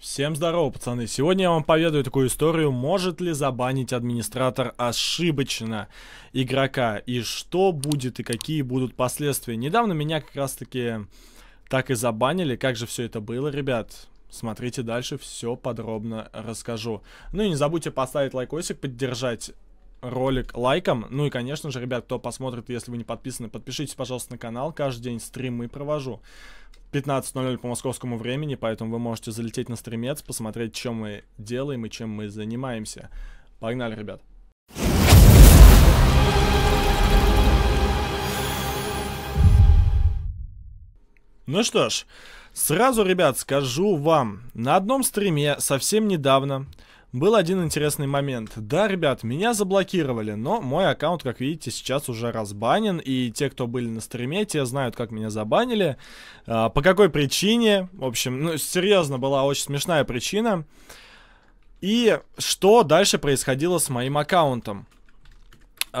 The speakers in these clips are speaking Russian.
Всем здорово, пацаны. Сегодня я вам поведаю такую историю, может ли забанить администратор ошибочно игрока, и что будет, и какие будут последствия. Недавно меня как раз-таки так и забанили, как же все это было, ребят. Смотрите дальше, все подробно расскажу. Ну и не забудьте поставить лайкосик, поддержать ролик лайком. Ну и, конечно же, ребят, кто посмотрит, если вы не подписаны, подпишитесь, пожалуйста, на канал. Каждый день стримы провожу. 15.00 по московскому времени, поэтому вы можете залететь на стримец, посмотреть, чем мы делаем и чем мы занимаемся. Погнали, ребят! Ну что ж, сразу, ребят, скажу вам, на одном стриме совсем недавно был один интересный момент. Да, ребят, меня заблокировали, но мой аккаунт, как видите, сейчас уже разбанен, и те, кто были на стриме, те знают, как меня забанили, а, по какой причине, в общем, ну, серьезно, была очень смешная причина, и что дальше происходило с моим аккаунтом.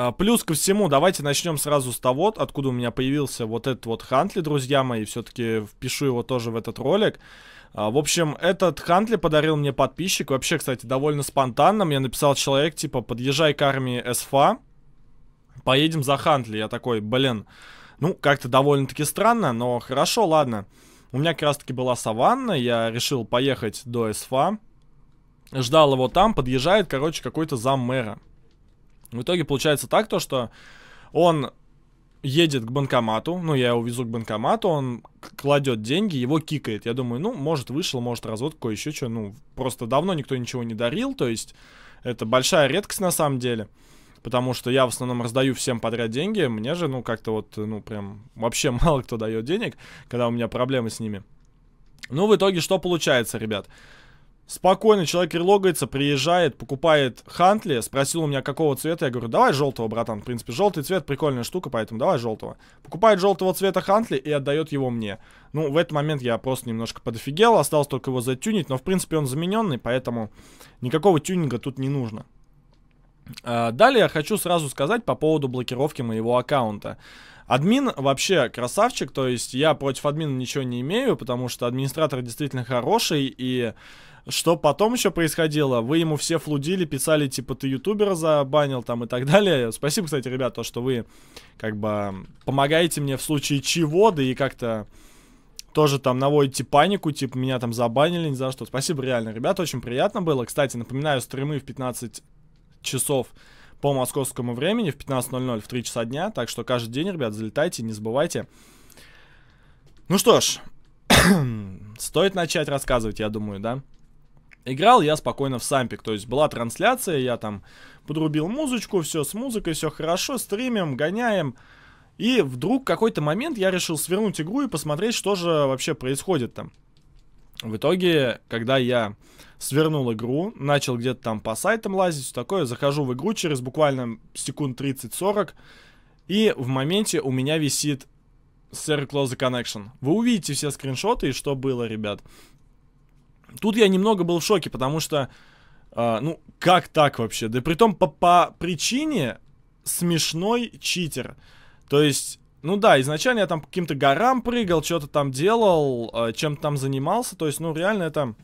А, плюс ко всему, давайте начнем сразу с того, откуда у меня появился вот этот вот Хантли, друзья мои. Все-таки впишу его тоже в этот ролик. А, в общем, этот Хантли подарил мне подписчик. Вообще, кстати, довольно спонтанно. Мне написал человек, типа, подъезжай к армии СФА. Поедем за Хантли. Я такой, блин, ну, как-то довольно-таки странно, но хорошо, ладно. У меня как раз-таки была саванна, я решил поехать до СФА. Ждал его там, подъезжает, короче, какой-то зам мэра. В итоге получается так, то, что он едет к банкомату, ну, я его везу к банкомату, он кладет деньги, его кикает. Я думаю, ну, может, вышел, может, развод какой еще что. Ну, просто давно никто ничего не дарил, то есть это большая редкость на самом деле. Потому что я в основном раздаю всем подряд деньги, мне же, ну, как-то вот, ну, прям вообще мало кто дает денег, когда у меня проблемы с ними. Ну, в итоге что получается, ребят? Спокойно человек релогается, приезжает, покупает Хантли, спросил у меня, какого цвета. Я говорю, давай желтого, братан. В принципе, желтый цвет прикольная штука, поэтому давай желтого. Покупает желтого цвета Хантли и отдает его мне. Ну, в этот момент я просто немножко подофигел, осталось только его затюнить, но, в принципе, он замененный, поэтому никакого тюнинга тут не нужно. А, далее я хочу сразу сказать по поводу блокировки моего аккаунта. Админ вообще красавчик, то есть я против админа ничего не имею, потому что администратор действительно хороший, и что потом еще происходило, вы ему все флудили, писали, типа, ты ютубера забанил там и так далее. Спасибо, кстати, ребят, то, что вы как бы помогаете мне в случае чего, да и как-то тоже там наводите панику, типа меня там забанили, не за что. Спасибо реально, ребят, очень приятно было. Кстати, напоминаю, стримы в 15 часов по московскому времени в 15.00 в 3 часа дня. Так что каждый день, ребят, залетайте, не забывайте. Ну что ж, стоит начать рассказывать, я думаю, да? Играл я спокойно в сампик, то есть была трансляция, я там подрубил музычку, все с музыкой, все хорошо, стримим, гоняем. И вдруг какой-то момент я решил свернуть игру и посмотреть, что же вообще происходит там. В итоге, когда я свернул игру, начал где-то там по сайтам лазить, все такое, захожу в игру через буквально секунд 30-40, и в моменте у меня висит Server Close the Connection. Вы увидите все скриншоты и что было, ребят. Тут я немного был в шоке, потому что, э, ну, как так вообще? Да и притом по, по причине смешной читер. То есть, ну да, изначально я там по каким-то горам прыгал, что-то там делал, а, чем-то там занимался. То есть, ну, реально это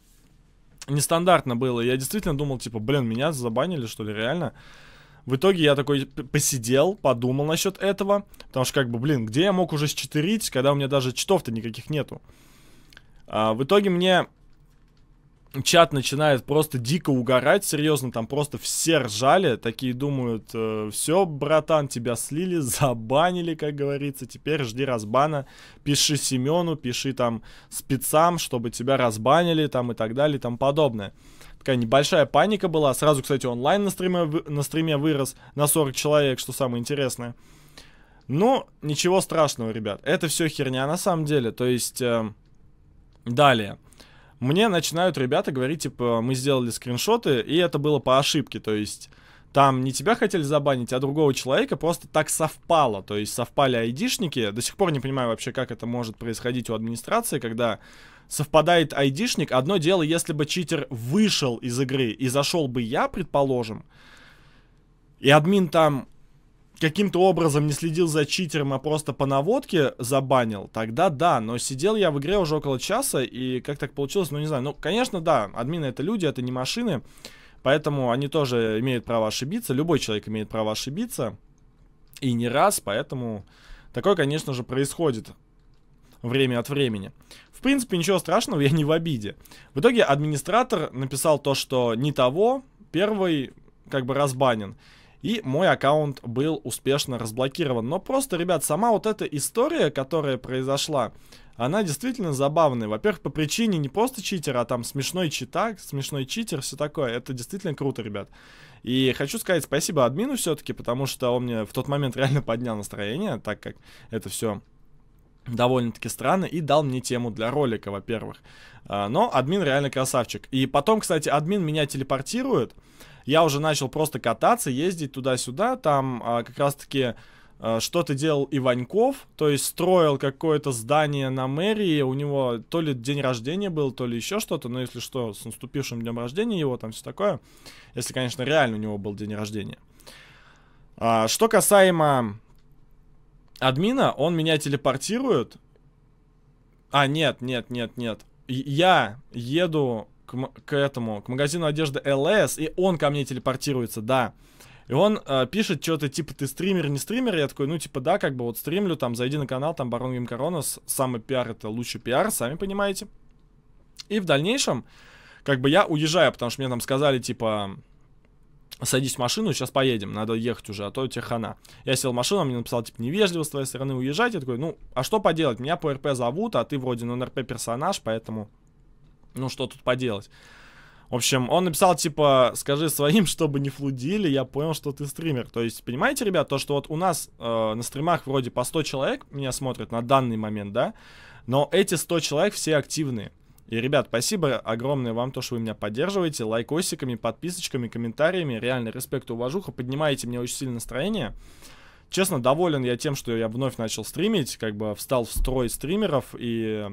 нестандартно было. Я действительно думал, типа, блин, меня забанили, что ли, реально. В итоге я такой посидел, подумал насчет этого, потому что как бы, блин, где я мог уже счетырить, когда у меня даже читов-то никаких нету. А, в итоге мне чат начинает просто дико угорать, серьезно, там просто все ржали, такие думают, э, все, братан, тебя слили, забанили, как говорится, теперь жди разбана, пиши Семену, пиши там спецам, чтобы тебя разбанили, там и так далее, и тому подобное. Такая небольшая паника была, сразу, кстати, онлайн на стриме, на стриме вырос на 40 человек, что самое интересное. Ну, ничего страшного, ребят, это все херня на самом деле, то есть, э, далее мне начинают ребята говорить, типа, мы сделали скриншоты, и это было по ошибке, то есть... Там не тебя хотели забанить, а другого человека просто так совпало. То есть совпали айдишники. До сих пор не понимаю вообще, как это может происходить у администрации, когда совпадает айдишник. Одно дело, если бы читер вышел из игры и зашел бы я, предположим, и админ там каким-то образом не следил за читером, а просто по наводке забанил, тогда да, но сидел я в игре уже около часа, и как так получилось, ну не знаю. Ну, конечно, да, админы это люди, это не машины, поэтому они тоже имеют право ошибиться, любой человек имеет право ошибиться, и не раз, поэтому такое, конечно же, происходит время от времени. В принципе, ничего страшного, я не в обиде. В итоге администратор написал то, что не того, первый как бы разбанен и мой аккаунт был успешно разблокирован. Но просто, ребят, сама вот эта история, которая произошла, она действительно забавная. Во-первых, по причине не просто читера, а там смешной читак, смешной читер, все такое. Это действительно круто, ребят. И хочу сказать спасибо админу все-таки, потому что он мне в тот момент реально поднял настроение, так как это все довольно-таки странно и дал мне тему для ролика, во-первых. А, но админ реально красавчик. И потом, кстати, админ меня телепортирует я уже начал просто кататься, ездить туда-сюда, там а, как раз-таки а, что-то делал Иваньков, то есть строил какое-то здание на мэрии, у него то ли день рождения был, то ли еще что-то, но если что, с наступившим днем рождения его, там все такое, если, конечно, реально у него был день рождения. А, что касаемо админа, он меня телепортирует. А, нет, нет, нет, нет. Я еду к, к этому, к магазину одежды ЛС, и он ко мне телепортируется, да. И он э, пишет что-то, типа, ты стример, не стример? Я такой, ну, типа, да, как бы вот стримлю, там, зайди на канал, там, Барон Гейм Коронас, самый пиар это лучший пиар, сами понимаете. И в дальнейшем, как бы я уезжаю, потому что мне там сказали, типа, садись в машину, сейчас поедем, надо ехать уже, а то тебе хана. Я сел в машину, он мне написал, типа, невежливо с твоей стороны уезжать. Я такой, ну, а что поделать, меня по РП зовут, а ты вроде, ну, РП персонаж, поэтому ну, что тут поделать. В общем, он написал, типа, скажи своим, чтобы не флудили, я понял, что ты стример. То есть, понимаете, ребят, то, что вот у нас э, на стримах вроде по 100 человек меня смотрят на данный момент, да, но эти 100 человек все активные. И, ребят, спасибо огромное вам, то, что вы меня поддерживаете, лайкосиками, подписочками, комментариями, реально респект и уважуха, поднимаете мне очень сильно настроение. Честно, доволен я тем, что я вновь начал стримить, как бы встал в строй стримеров, и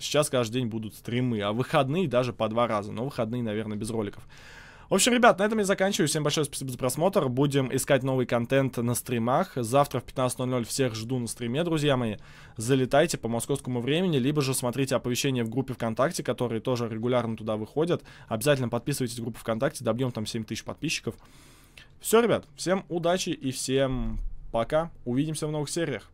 сейчас каждый день будут стримы, а выходные даже по два раза, но выходные, наверное, без роликов. В общем, ребят, на этом я заканчиваю. Всем большое спасибо за просмотр. Будем искать новый контент на стримах. Завтра в 15.00 всех жду на стриме, друзья мои. Залетайте по московскому времени, либо же смотрите оповещения в группе ВКонтакте, которые тоже регулярно туда выходят. Обязательно подписывайтесь в группу ВКонтакте, добьем там 7 тысяч подписчиков. Все, ребят, всем удачи и всем Пока, увидимся в новых сериях.